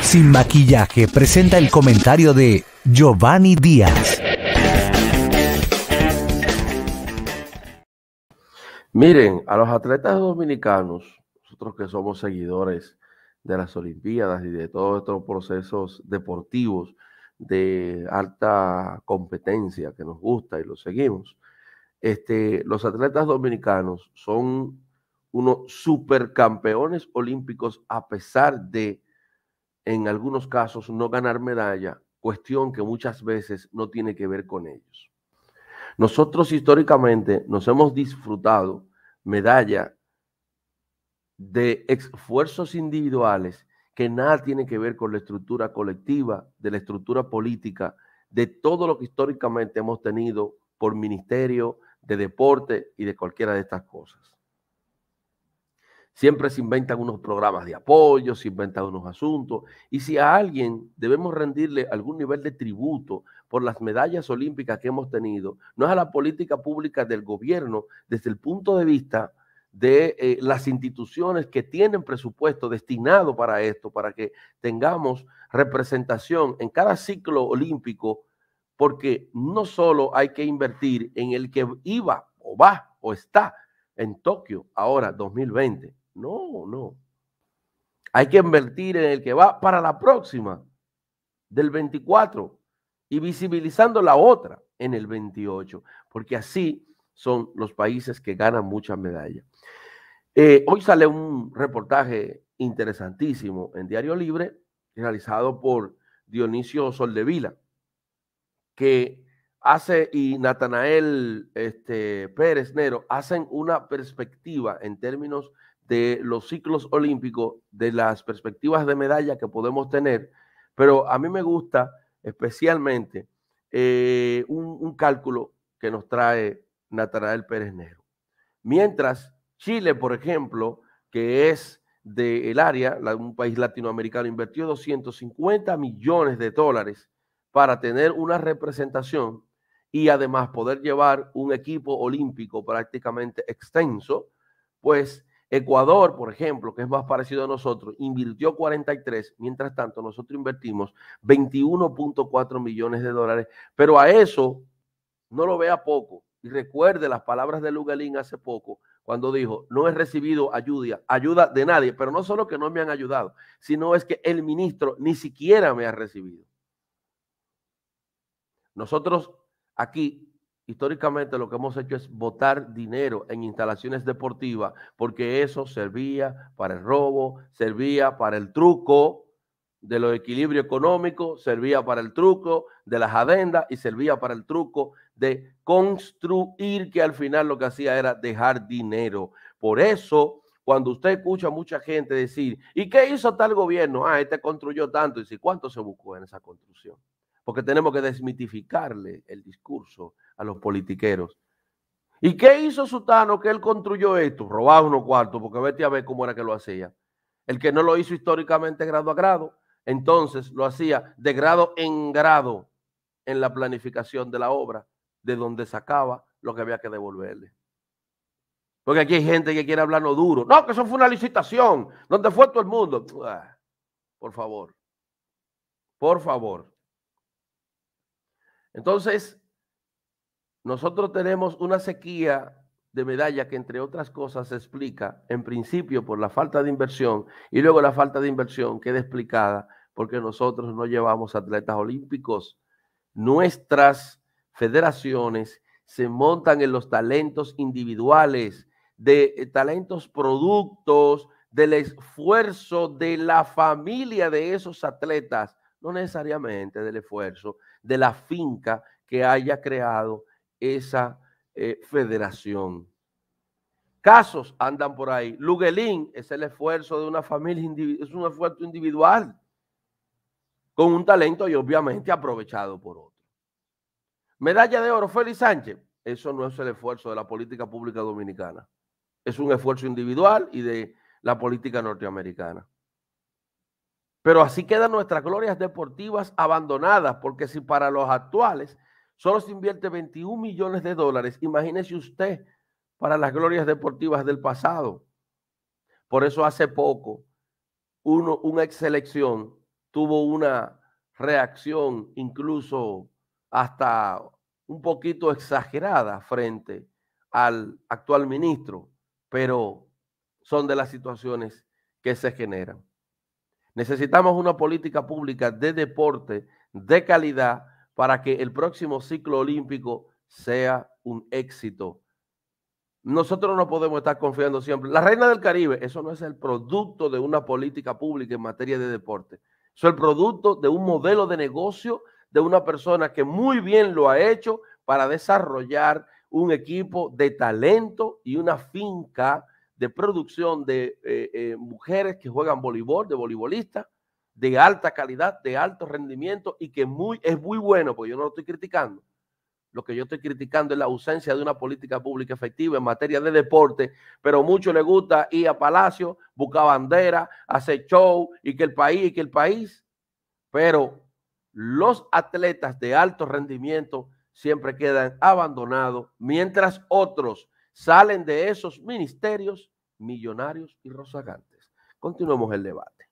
Sin maquillaje presenta el comentario de Giovanni Díaz. Miren, a los atletas dominicanos, nosotros que somos seguidores de las Olimpiadas y de todos estos procesos deportivos de alta competencia que nos gusta y lo seguimos, este, los atletas dominicanos son unos supercampeones olímpicos a pesar de en algunos casos no ganar medalla, cuestión que muchas veces no tiene que ver con ellos. Nosotros históricamente nos hemos disfrutado medalla de esfuerzos individuales que nada tiene que ver con la estructura colectiva, de la estructura política, de todo lo que históricamente hemos tenido por ministerio, de deporte y de cualquiera de estas cosas. Siempre se inventan unos programas de apoyo, se inventan unos asuntos. Y si a alguien debemos rendirle algún nivel de tributo por las medallas olímpicas que hemos tenido, no es a la política pública del gobierno desde el punto de vista de eh, las instituciones que tienen presupuesto destinado para esto, para que tengamos representación en cada ciclo olímpico, porque no solo hay que invertir en el que iba o va o está en Tokio ahora 2020, no, no. Hay que invertir en el que va para la próxima del 24 y visibilizando la otra en el 28, porque así son los países que ganan muchas medallas. Eh, hoy sale un reportaje interesantísimo en Diario Libre, realizado por Dionisio Soldevila, que hace y Natanael este, Pérez Nero hacen una perspectiva en términos de los ciclos olímpicos, de las perspectivas de medalla que podemos tener, pero a mí me gusta especialmente eh, un, cálculo que nos trae Natanael Pérez Negro. Mientras Chile, por ejemplo, que es del área, un país latinoamericano, invirtió 250 millones de dólares para tener una representación y además poder llevar un equipo olímpico prácticamente extenso, pues Ecuador, por ejemplo, que es más parecido a nosotros, invirtió 43, mientras tanto nosotros invertimos 21.4 millones de dólares, pero a eso no lo vea poco. Y recuerde las palabras de Lugalín hace poco, cuando dijo, no he recibido ayuda, ayuda de nadie, pero no solo que no me han ayudado, sino es que el ministro ni siquiera me ha recibido. Nosotros aquí históricamente lo que hemos hecho es botar dinero en instalaciones deportivas porque eso servía para el robo, servía para el truco de los equilibrios económicos, servía para el truco de las adendas y servía para el truco de construir que al final lo que hacía era dejar dinero. Por eso, cuando usted escucha a mucha gente decir, ¿y qué hizo tal gobierno? Ah, este construyó tanto. Y si cuánto se buscó en esa construcción porque tenemos que desmitificarle el discurso a los politiqueros. ¿Y qué hizo Sutano que él construyó esto? Robaba unos cuartos, porque vete a ver cómo era que lo hacía. El que no lo hizo históricamente grado a grado, entonces lo hacía de grado en grado en la planificación de la obra, de donde sacaba lo que había que devolverle. Porque aquí hay gente que quiere hablar hablarlo duro. No, que eso fue una licitación, donde fue todo el mundo. Por favor, por favor. Entonces, nosotros tenemos una sequía de medalla que entre otras cosas se explica en principio por la falta de inversión y luego la falta de inversión queda explicada porque nosotros no llevamos atletas olímpicos. Nuestras federaciones se montan en los talentos individuales, de eh, talentos productos del esfuerzo de la familia de esos atletas no necesariamente del esfuerzo, de la finca que haya creado esa eh, federación. Casos andan por ahí. Luguelín es el esfuerzo de una familia, es un esfuerzo individual, con un talento y obviamente aprovechado por otro. Medalla de oro, Félix Sánchez. Eso no es el esfuerzo de la política pública dominicana. Es un esfuerzo individual y de la política norteamericana. Pero así quedan nuestras glorias deportivas abandonadas, porque si para los actuales solo se invierte 21 millones de dólares, imagínese usted para las glorias deportivas del pasado. Por eso hace poco uno, una exelección tuvo una reacción incluso hasta un poquito exagerada frente al actual ministro, pero son de las situaciones que se generan. Necesitamos una política pública de deporte de calidad para que el próximo ciclo olímpico sea un éxito. Nosotros no podemos estar confiando siempre. La Reina del Caribe, eso no es el producto de una política pública en materia de deporte. Eso es el producto de un modelo de negocio de una persona que muy bien lo ha hecho para desarrollar un equipo de talento y una finca de producción de eh, eh, mujeres que juegan voleibol, de voleibolistas, de alta calidad, de alto rendimiento y que muy, es muy bueno, pues yo no lo estoy criticando. Lo que yo estoy criticando es la ausencia de una política pública efectiva en materia de deporte, pero mucho le gusta ir a Palacio, buscar bandera, hacer show y que el país, y que el país. Pero los atletas de alto rendimiento siempre quedan abandonados, mientras otros salen de esos ministerios millonarios y rozagantes. Continuemos el debate.